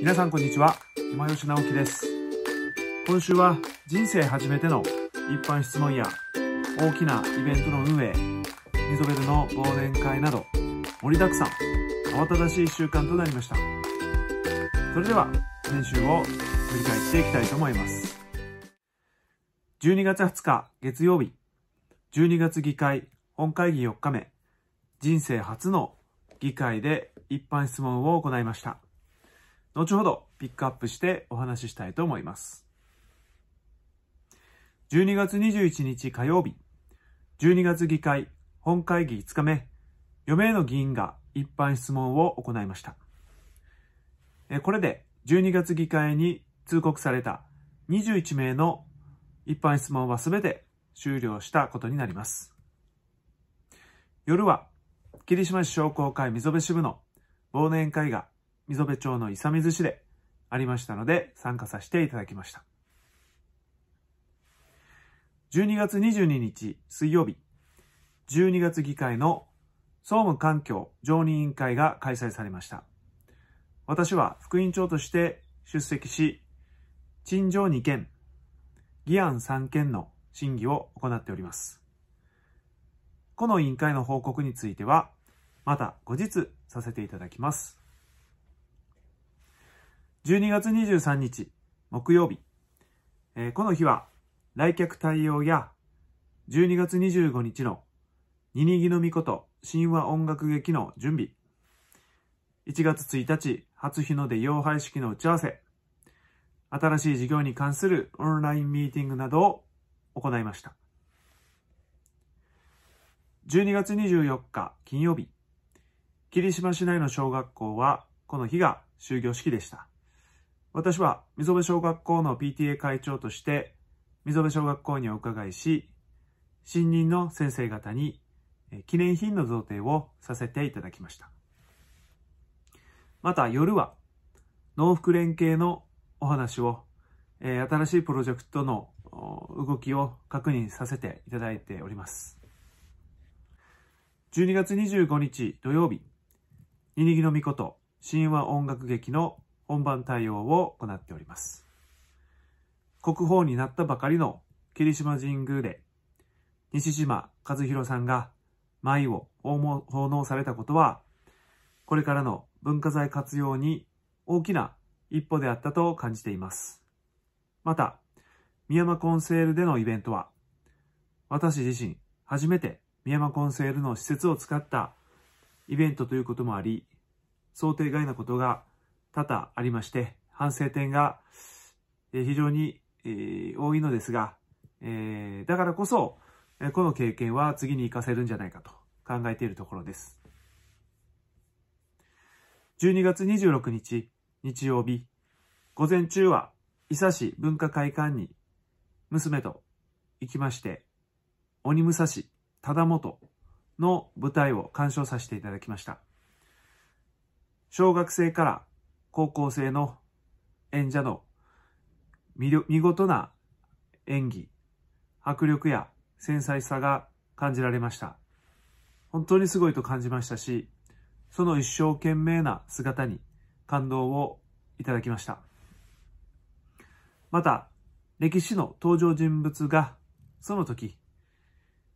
皆さんこんにちは今吉直樹です今週は人生初めての一般質問や大きなイベントの運営ニゾベルの忘年会など盛りだくさん慌ただしい週間となりましたそれでは先週を振り返っていきたいと思います12月20日月曜日12月議会本会議4日目人生初の議会で一般質問を行いました後ほどピックアップしてお話ししたいと思います。12月21日火曜日、12月議会本会議5日目、4名の議員が一般質問を行いました。これで12月議会に通告された21名の一般質問は全て終了したことになります。夜は、霧島市商工会溝辺支部の忘年会が溝部町の伊佐水市でありましたので参加させていただきました。12月22日水曜日、12月議会の総務環境常任委員会が開催されました。私は副委員長として出席し、陳情2件、議案3件の審議を行っております。この委員会の報告については、また後日させていただきます。12月23日木曜日、えー、この日は来客対応や12月25日のニニギのみこと神話音楽劇の準備1月1日初日の出洋拝式の打ち合わせ新しい事業に関するオンラインミーティングなどを行いました12月24日金曜日霧島市内の小学校はこの日が終業式でした私は溝部小学校の PTA 会長として溝部小学校にお伺いし、新任の先生方に記念品の贈呈をさせていただきました。また夜は農福連携のお話を、え新しいプロジェクトの動きを確認させていただいております。12月25日土曜日、ににぎのみこと、神話音楽劇の本番対応を行っております。国宝になったばかりの霧島神宮で西島和弘さんが舞を奉納されたことは、これからの文化財活用に大きな一歩であったと感じています。また、美山コンセールでのイベントは、私自身初めて美山コンセールの施設を使ったイベントということもあり、想定外なことが多々ありまして、反省点が非常に多いのですが、えだからこそ、この経験は次に活かせるんじゃないかと考えているところです。12月26日、日曜日、午前中は伊佐市文化会館に娘と行きまして、鬼武蔵忠元の舞台を鑑賞させていただきました。小学生から高校生の演者の見事な演技、迫力や繊細さが感じられました。本当にすごいと感じましたし、その一生懸命な姿に感動をいただきました。また、歴史の登場人物がその時、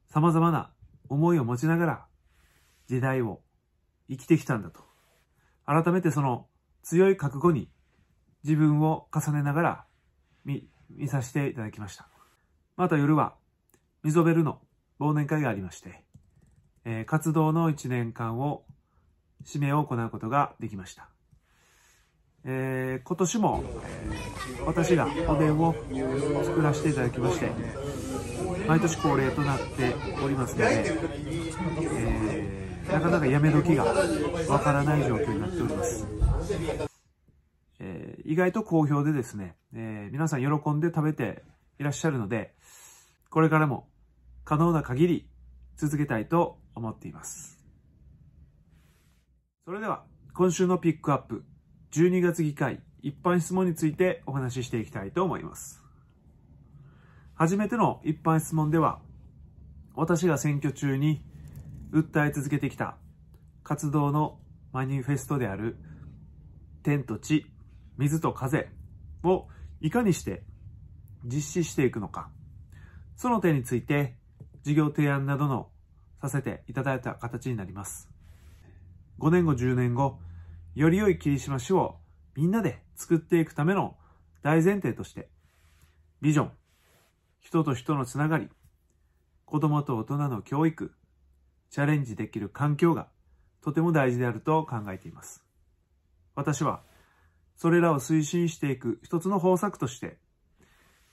様々な思いを持ちながら時代を生きてきたんだと。改めてその強い覚悟に自分を重ねながら見、見させていただきました。また夜は、ミゾベルの忘年会がありまして、えー、活動の1年間を、締めを行うことができました。えー、今年も、えー、私がおでんを作らせていただきまして、毎年恒例となっておりますので、えー、なかなかやめ時がわからない状況になっております。えー、意外と好評でですね、えー、皆さん喜んで食べていらっしゃるので、これからも可能な限り続けたいと思っています。それでは、今週のピックアップ、12月議会一般質問についてお話ししていきたいと思います。初めての一般質問では、私が選挙中に訴え続けてきた活動のマニフェストである天と地、水と風をいかにして実施していくのか、その点について事業提案などのさせていただいた形になります。5年後、10年後、より良い霧島市をみんなで作っていくための大前提として、ビジョン、人と人のつながり、子供と大人の教育、チャレンジできる環境がとても大事であると考えています。私は、それらを推進していく一つの方策として、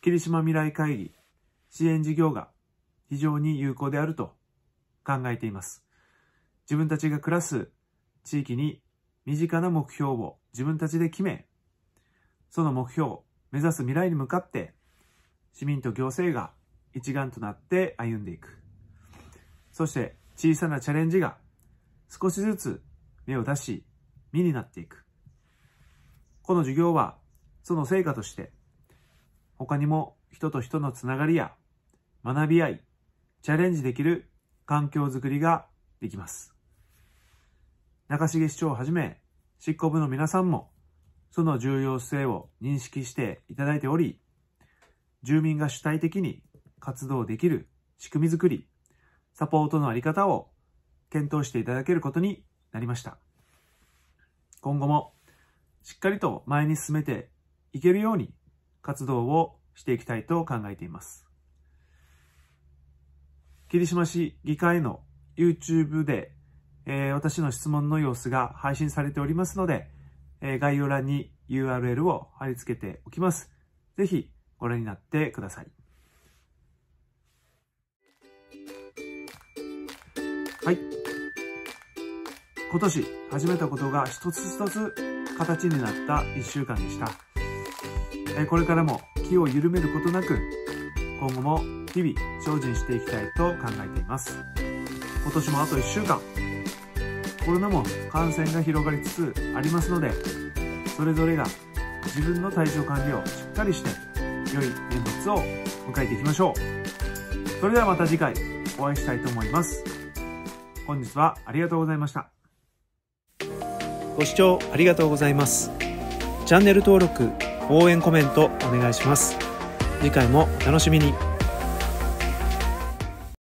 霧島未来会議支援事業が非常に有効であると考えています。自分たちが暮らす地域に身近な目標を自分たちで決め、その目標を目指す未来に向かって、市民と行政が一丸となって歩んでいく。そして小さなチャレンジが少しずつ芽を出し、実になっていく。この授業は、その成果として、他にも人と人のつながりや学び合い、チャレンジできる環境づくりができます。中重市長をはじめ、執行部の皆さんも、その重要性を認識していただいており、住民が主体的に活動できる仕組みづくり、サポートのあり方を検討していただけることになりました。今後もしっかりと前に進めていけるように活動をしていきたいと考えています。霧島市議会の YouTube で、えー、私の質問の様子が配信されておりますので、えー、概要欄に URL を貼り付けておきます。ぜひご覧になってください。はい。今年始めたことが一つ一つ形になった1週間でした。これからも気を緩めることなく、今後も日々精進していきたいと考えています。今年もあと1週間、コロナも感染が広がりつつありますので、それぞれが自分の体調管理をしっかりして、良い年末を迎えていきましょう。それではまた次回お会いしたいと思います。本日はありがとうございました。ご視聴ありがとうございますチャンネル登録応援コメントお願いします次回もお楽しみに